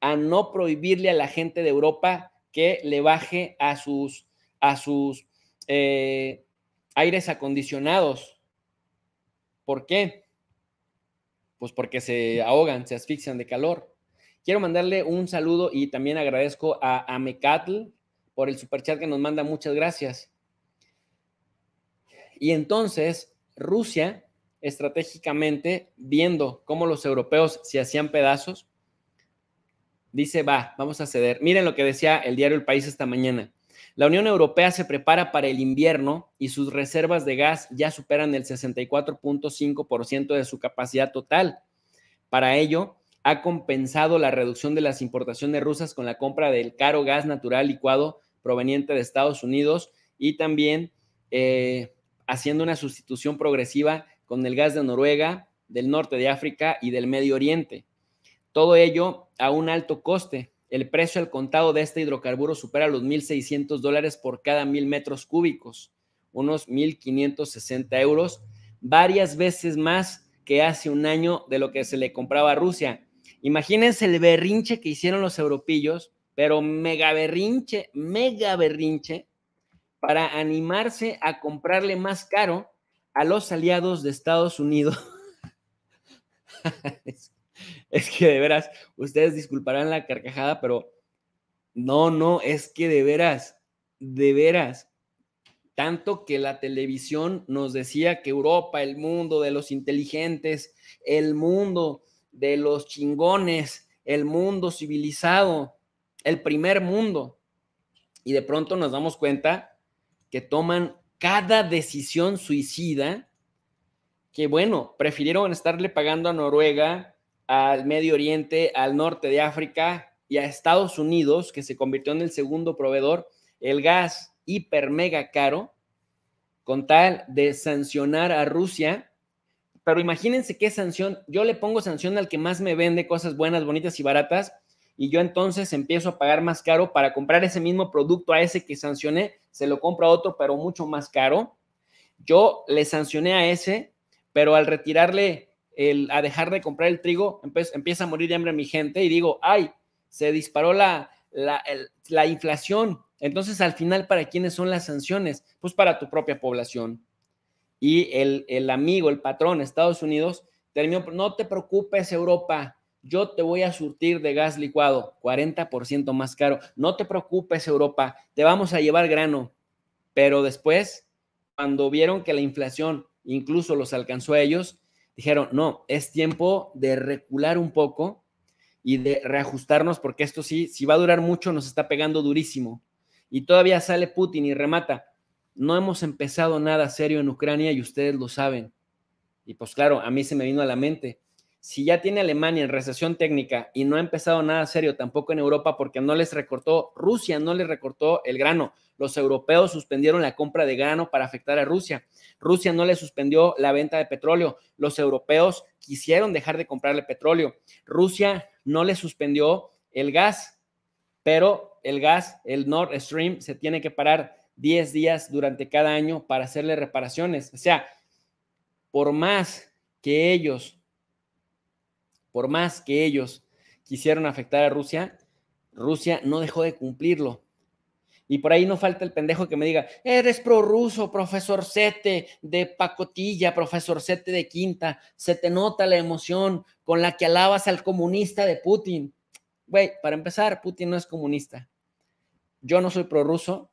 S1: a no prohibirle a la gente de Europa que le baje a sus, a sus eh, aires acondicionados. ¿Por qué? pues porque se ahogan, se asfixian de calor. Quiero mandarle un saludo y también agradezco a Amecatl por el superchat que nos manda. Muchas gracias. Y entonces, Rusia, estratégicamente, viendo cómo los europeos se hacían pedazos, dice, va, vamos a ceder. Miren lo que decía el diario El País esta mañana. La Unión Europea se prepara para el invierno y sus reservas de gas ya superan el 64.5% de su capacidad total. Para ello, ha compensado la reducción de las importaciones rusas con la compra del caro gas natural licuado proveniente de Estados Unidos y también eh, haciendo una sustitución progresiva con el gas de Noruega, del norte de África y del Medio Oriente. Todo ello a un alto coste, el precio al contado de este hidrocarburo supera los 1.600 dólares por cada mil metros cúbicos, unos 1.560 euros, varias veces más que hace un año de lo que se le compraba a Rusia. Imagínense el berrinche que hicieron los europillos, pero mega berrinche, mega berrinche, para animarse a comprarle más caro a los aliados de Estados Unidos. es que de veras, ustedes disculparán la carcajada, pero no, no, es que de veras, de veras, tanto que la televisión nos decía que Europa, el mundo de los inteligentes, el mundo de los chingones, el mundo civilizado, el primer mundo. Y de pronto nos damos cuenta que toman cada decisión suicida, que bueno, prefirieron estarle pagando a Noruega al Medio Oriente, al norte de África y a Estados Unidos, que se convirtió en el segundo proveedor, el gas hiper mega caro, con tal de sancionar a Rusia. Pero imagínense qué sanción, yo le pongo sanción al que más me vende cosas buenas, bonitas y baratas, y yo entonces empiezo a pagar más caro para comprar ese mismo producto a ese que sancioné, se lo compro a otro, pero mucho más caro. Yo le sancioné a ese, pero al retirarle a dejar de comprar el trigo, empieza a morir de hambre mi gente y digo, ay, se disparó la, la, inflación. Entonces, al final, ¿para quiénes son las sanciones? Pues para tu propia población. Y el, el amigo, el patrón, Estados Unidos, terminó, no te preocupes Europa, yo te voy a surtir de gas licuado, 40% más caro. No te preocupes, Europa, te vamos a llevar grano. Pero después, cuando vieron que la inflación incluso los alcanzó a ellos, dijeron, no, es tiempo de recular un poco y de reajustarnos porque esto sí, si va a durar mucho, nos está pegando durísimo. Y todavía sale Putin y remata. No hemos empezado nada serio en Ucrania y ustedes lo saben. Y pues claro, a mí se me vino a la mente, si ya tiene Alemania en recesión técnica y no ha empezado nada serio tampoco en Europa porque no les recortó, Rusia no les recortó el grano. Los europeos suspendieron la compra de grano para afectar a Rusia. Rusia no les suspendió la venta de petróleo. Los europeos quisieron dejar de comprarle petróleo. Rusia no les suspendió el gas, pero el gas, el Nord Stream, se tiene que parar 10 días durante cada año para hacerle reparaciones. O sea, por más que ellos por más que ellos quisieron afectar a Rusia, Rusia no dejó de cumplirlo. Y por ahí no falta el pendejo que me diga, eres prorruso, profesor Sete de pacotilla, profesor Sete de quinta, se te nota la emoción con la que alabas al comunista de Putin. Güey, para empezar, Putin no es comunista. Yo no soy prorruso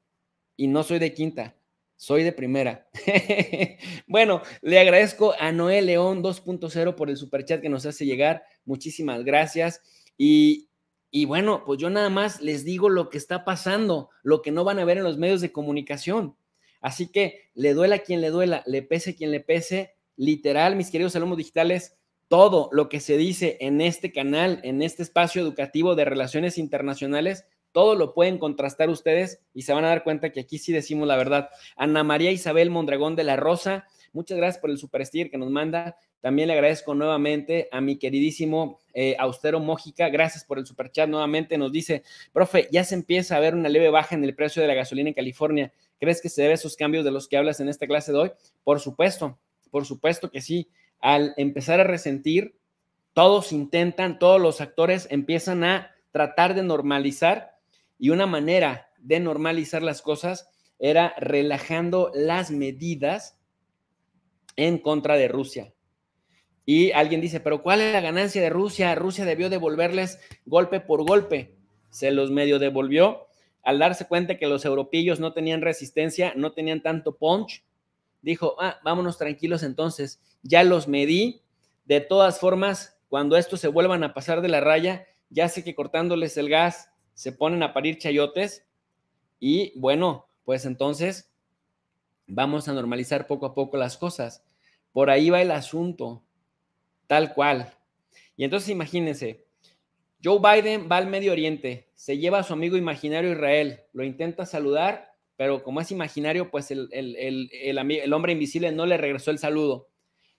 S1: y no soy de quinta. Soy de primera. bueno, le agradezco a Noé León 2.0 por el superchat que nos hace llegar. Muchísimas gracias. Y, bueno, pues yo nada más les digo lo que está pasando, lo que no van a ver en los medios de comunicación. Así que le duela quien le duela, le pese quien le pese, literal, mis queridos alumnos digitales, todo lo que se dice en este canal, en este espacio educativo de relaciones internacionales, todo lo pueden contrastar ustedes y se van a dar cuenta que aquí sí decimos la verdad. Ana María Isabel Mondragón de la Rosa, muchas gracias por el super que nos manda. También le agradezco nuevamente a mi queridísimo eh, Austero Mójica. Gracias por el superchat, chat. Nuevamente nos dice, profe, ya se empieza a ver una leve baja en el precio de la gasolina en California. ¿Crees que se debe a esos cambios de los que hablas en esta clase de hoy? Por supuesto, por supuesto que sí. Al empezar a resentir, todos intentan, todos los actores empiezan a tratar de normalizar y una manera de normalizar las cosas era relajando las medidas en contra de Rusia. Y alguien dice, pero ¿cuál es la ganancia de Rusia? Rusia debió devolverles golpe por golpe. Se los medio devolvió al darse cuenta que los europeos no tenían resistencia, no tenían tanto punch. Dijo, ah, vámonos tranquilos entonces, ya los medí. De todas formas, cuando estos se vuelvan a pasar de la raya, ya sé que cortándoles el gas, se ponen a parir chayotes y bueno, pues entonces vamos a normalizar poco a poco las cosas. Por ahí va el asunto, tal cual. Y entonces imagínense, Joe Biden va al Medio Oriente, se lleva a su amigo imaginario Israel, lo intenta saludar, pero como es imaginario, pues el, hombre invisible no le regresó el saludo.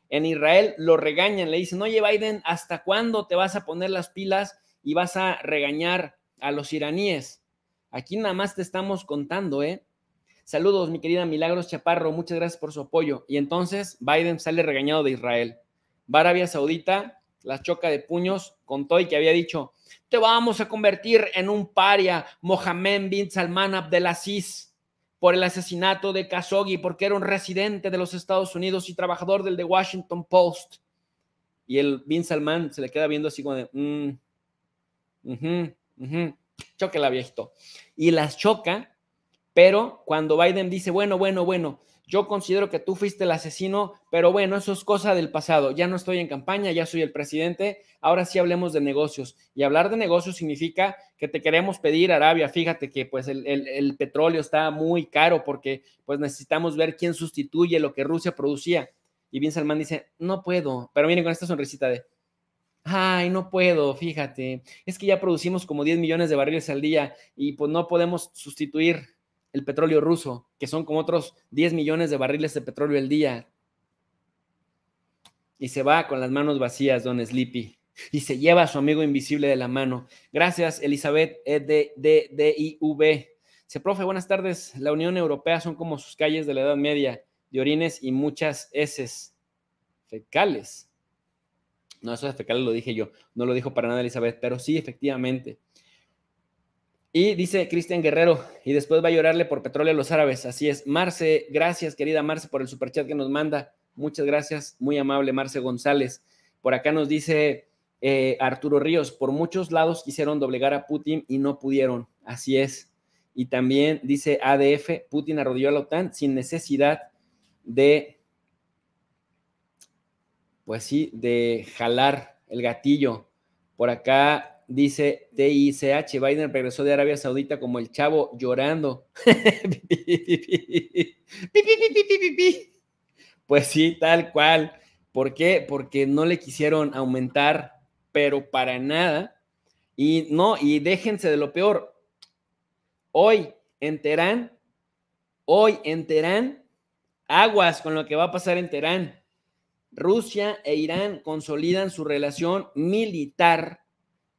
S1: En Israel lo regañan, le dicen, oye Biden, ¿hasta cuándo te vas a poner las pilas y vas a regañar a los iraníes. Aquí nada más te estamos contando, ¿eh? Saludos, mi querida Milagros Chaparro, muchas gracias por su apoyo. Y entonces Biden sale regañado de Israel. Va Arabia Saudita, la choca de puños, contó y que había dicho, te vamos a convertir en un paria, Mohamed bin Salman Abdelaziz, por el asesinato de Khashoggi, porque era un residente de los Estados Unidos y trabajador del The Washington Post. Y el bin Salman se le queda viendo así como de, mm, choque la viejito. Y las choca, pero cuando Biden dice, bueno, bueno, bueno, yo considero que tú fuiste el asesino, pero bueno, eso es cosa del pasado. Ya no estoy en campaña, ya soy el presidente. Ahora sí hablemos de negocios. Y hablar de negocios significa que te queremos pedir, Arabia, fíjate que pues el, petróleo está muy caro porque pues necesitamos ver quién sustituye lo que Rusia producía. Y bien Salman dice, no puedo, pero miren con esta sonrisita de, ay, no puedo, fíjate, es que ya producimos como 10 millones de barriles al día y pues no podemos sustituir el petróleo ruso, que son como otros 10 millones de barriles de petróleo al día. Y se va con las manos vacías, don Sleepy, y se lleva a su amigo invisible de la mano. Gracias, Elizabeth e d d v Se profe, buenas tardes. La Unión Europea son como sus calles de la Edad Media, de orines y muchas heces fecales. No, eso es fecal lo dije yo, no lo dijo para nada Elizabeth, pero sí, efectivamente. Y dice Cristian Guerrero, y después va a llorarle por petróleo a los árabes. Así es. Marce, gracias, querida Marce, por el superchat que nos manda. Muchas gracias, muy amable Marce González. Por acá nos dice eh, Arturo Ríos, por muchos lados quisieron doblegar a Putin y no pudieron. Así es. Y también dice ADF, Putin arrodilló a la OTAN sin necesidad de pues sí, de jalar el gatillo. Por acá dice TICH, Biden regresó de Arabia Saudita como el chavo llorando. pues sí, tal cual. ¿Por qué? Porque no le quisieron aumentar, pero para nada. Y no, y déjense de lo peor. Hoy en hoy en aguas con lo que va a pasar en Teherán Rusia e Irán consolidan su relación militar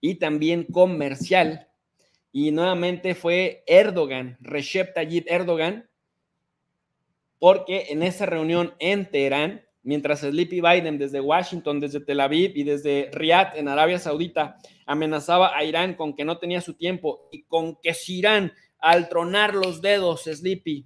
S1: y también comercial. Y nuevamente fue Erdogan, Recep Tayyip Erdogan, porque en esa reunión en Teherán, mientras Sleepy Biden desde Washington, desde Tel Aviv y desde Riyadh en Arabia Saudita amenazaba a Irán con que no tenía su tiempo y con que Irán al tronar los dedos, Sleepy,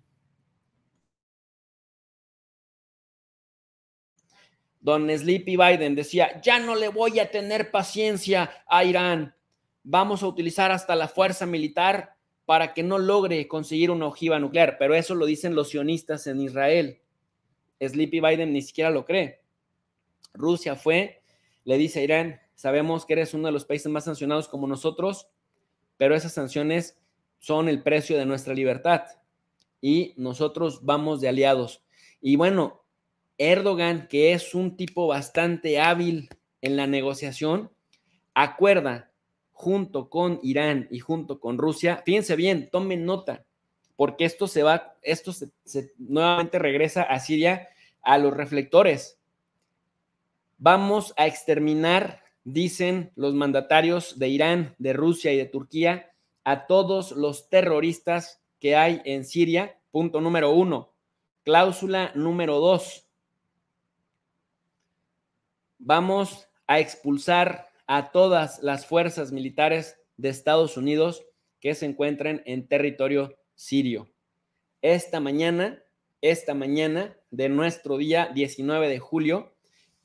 S1: Don Sleepy Biden decía, ya no le voy a tener paciencia a Irán. Vamos a utilizar hasta la fuerza militar para que no logre conseguir una ojiva nuclear. Pero eso lo dicen los sionistas en Israel. Sleepy Biden ni siquiera lo cree. Rusia fue, le dice a Irán, sabemos que eres uno de los países más sancionados como nosotros, pero esas sanciones son el precio de nuestra libertad y nosotros vamos de aliados. Y bueno, Erdogan, que es un tipo bastante hábil en la negociación, acuerda junto con Irán y junto con Rusia, fíjense bien, tomen nota, porque esto se va, esto se, nuevamente regresa a Siria a los reflectores. Vamos a exterminar, dicen los mandatarios de Irán, de Rusia y de Turquía, a todos los terroristas que hay en Siria. Punto número uno. Cláusula número dos vamos a expulsar a todas las fuerzas militares de Estados Unidos que se encuentren en territorio sirio. Esta mañana, esta mañana de nuestro día 19 de julio,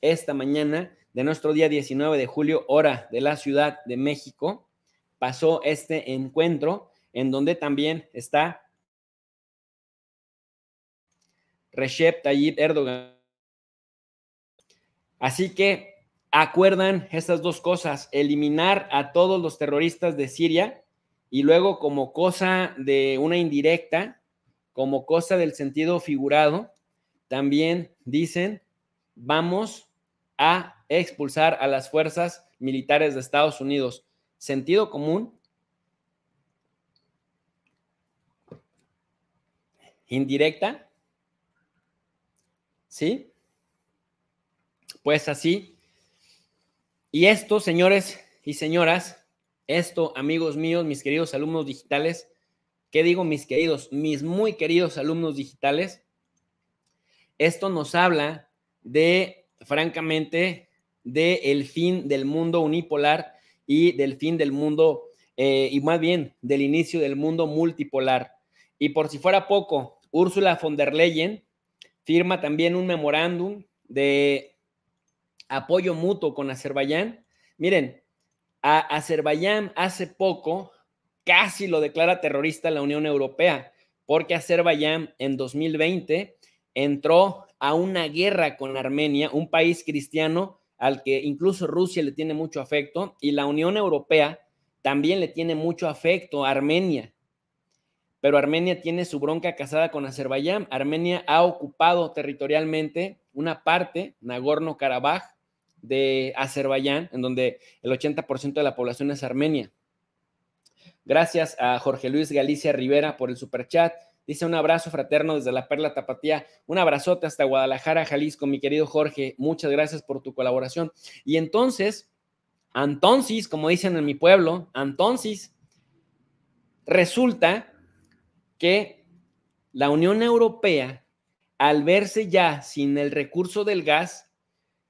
S1: esta mañana de nuestro día 19 de julio, hora de la Ciudad de México, pasó este encuentro en donde también está Recep Tayyip Erdogan Así que acuerdan estas dos cosas, eliminar a todos los terroristas de Siria y luego como cosa de una indirecta, como cosa del sentido figurado, también dicen, vamos a expulsar a las fuerzas militares de Estados Unidos. Sentido común. Indirecta. ¿Sí? pues así. Y esto, señores y señoras, esto, amigos míos, mis queridos alumnos digitales, ¿qué digo mis queridos? Mis muy queridos alumnos digitales, esto nos habla de, francamente, del el fin del mundo unipolar y del fin del mundo, eh, y más bien del inicio del mundo multipolar. Y por si fuera poco, Úrsula von der Leyen firma también un memorándum de apoyo mutuo con Azerbaiyán. Miren, a Azerbaiyán hace poco casi lo declara terrorista la Unión Europea, porque Azerbaiyán en 2020 entró a una guerra con Armenia, un país cristiano al que incluso Rusia le tiene mucho afecto y la Unión Europea también le tiene mucho afecto a Armenia. Pero Armenia tiene su bronca casada con Azerbaiyán. Armenia ha ocupado territorialmente una parte, Nagorno-Karabaj, de Azerbaiyán, en donde el 80% de la población es armenia. Gracias a Jorge Luis Galicia Rivera por el superchat. Dice un abrazo fraterno desde la Perla Tapatía. Un abrazote hasta Guadalajara, Jalisco, mi querido Jorge. Muchas gracias por tu colaboración. Y entonces, entonces, como dicen en mi pueblo, entonces, resulta que la Unión Europea, al verse ya sin el recurso del gas,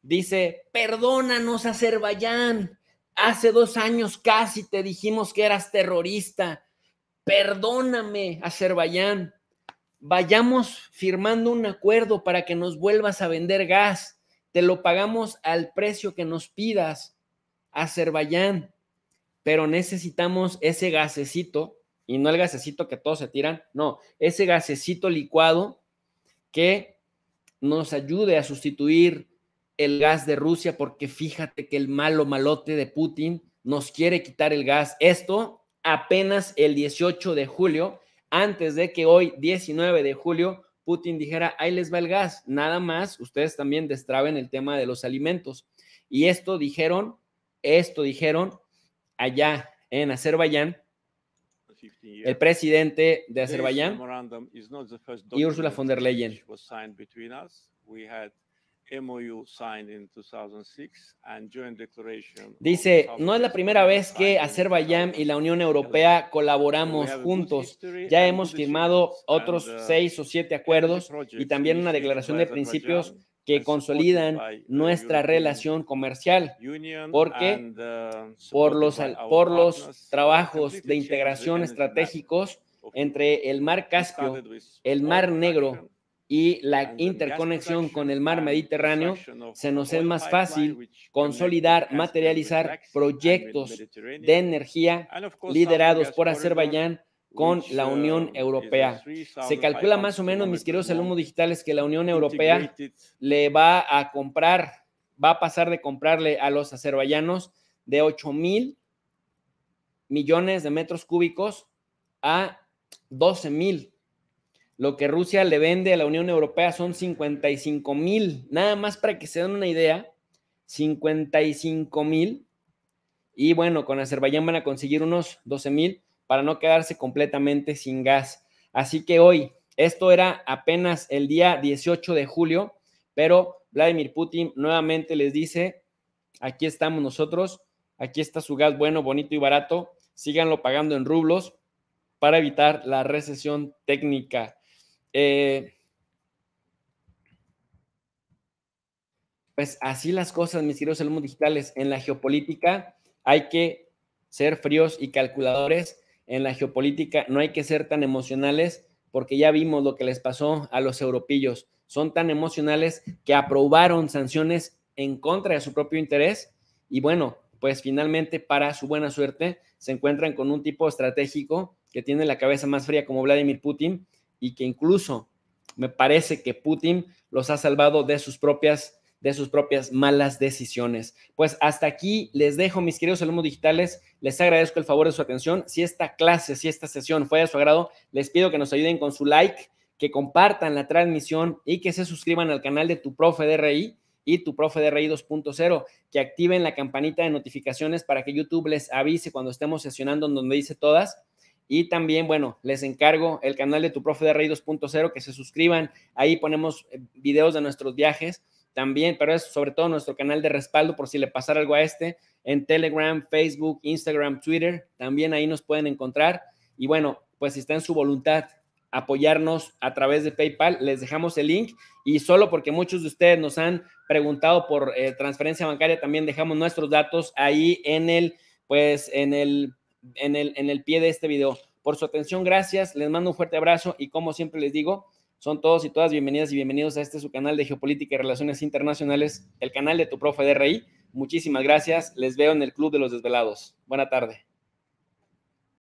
S1: Dice, perdónanos Azerbaiyán, hace dos años casi te dijimos que eras terrorista, perdóname Azerbaiyán, vayamos firmando un acuerdo para que nos vuelvas a vender gas, te lo pagamos al precio que nos pidas, Azerbaiyán, pero necesitamos ese gasecito, y no el gasecito que todos se tiran, no, ese gasecito licuado que nos ayude a sustituir el gas de Rusia porque fíjate que el malo malote de Putin nos quiere quitar el gas. Esto apenas el 18 de julio, antes de que hoy 19 de julio Putin dijera, ahí les va el gas, nada más, ustedes también destraben el tema de los alimentos. Y esto dijeron, esto dijeron allá en Azerbaiyán, el presidente de este Azerbaiyán y Ursula von der Leyen. Dice, no es la primera vez que Azerbaiyán y la Unión Europea colaboramos juntos. Ya hemos firmado uh, otros seis o siete acuerdos y también una declaración de principios que consolidan nuestra relación comercial, porque uh, por los, por los trabajos de integración estratégicos entre el Mar Caspio, el Mar Negro y la interconexión con el mar Mediterráneo, se nos es más fácil consolidar, materializar proyectos de energía liderados por Azerbaiyán con la Unión um, Europea. Se calcula más o menos, mis queridos alumnos digitales, que la Unión Europea le va a comprar, va a pasar de comprarle a los azerbaiyanos de 8 mil millones de metros cúbicos a 12 mil lo que Rusia le vende a la Unión Europea son 55 mil, nada más para que se den una idea, 55 mil. Y bueno, con Azerbaiyán van a conseguir unos 12 mil para no quedarse completamente sin gas. Así que hoy, esto era apenas el día 18 de julio, pero Vladimir Putin nuevamente les dice, aquí estamos nosotros, aquí está su gas bueno, bonito y barato, síganlo pagando en rublos para evitar la recesión técnica. Eh, pues así las cosas, mis queridos alumnos digitales. En la geopolítica hay que ser fríos y calculadores. En la geopolítica no hay que ser tan emocionales porque ya vimos lo que les pasó a los europillos. Son tan emocionales que aprobaron sanciones en contra de su propio interés y bueno, pues finalmente para su buena suerte se encuentran con un tipo estratégico que tiene la cabeza más fría como Vladimir Putin y que incluso me parece que Putin los ha salvado de sus propias de sus propias malas decisiones. Pues hasta aquí les dejo, mis queridos alumnos digitales. Les agradezco el favor de su atención. Si esta clase, si esta sesión fue de su agrado, les pido que nos ayuden con su like, que compartan la transmisión y que se suscriban al canal de tu profe de DRI y tu profe DRI 2.0, que activen la campanita de notificaciones para que YouTube les avise cuando estemos sesionando en donde dice todas y también, bueno, les encargo el canal de Tu Profe de Rey 2.0, que se suscriban. Ahí ponemos eh, videos de nuestros viajes también, pero es sobre todo nuestro canal de respaldo por si le pasara algo a este, en Telegram, Facebook, Instagram, Twitter, también ahí nos pueden encontrar. Y bueno, pues si está en su voluntad apoyarnos a través de PayPal, les dejamos el link y solo porque muchos de ustedes nos han preguntado por eh, transferencia bancaria, también dejamos nuestros datos ahí en el, pues en el en el, en el pie de este video. Por su atención, gracias, les mando un fuerte abrazo y como siempre les digo, son todos y todas bienvenidas y bienvenidos a este su canal de Geopolítica y Relaciones Internacionales, el canal de tu profe DRI. Muchísimas gracias, les veo en el Club de los Desvelados. Buena tarde.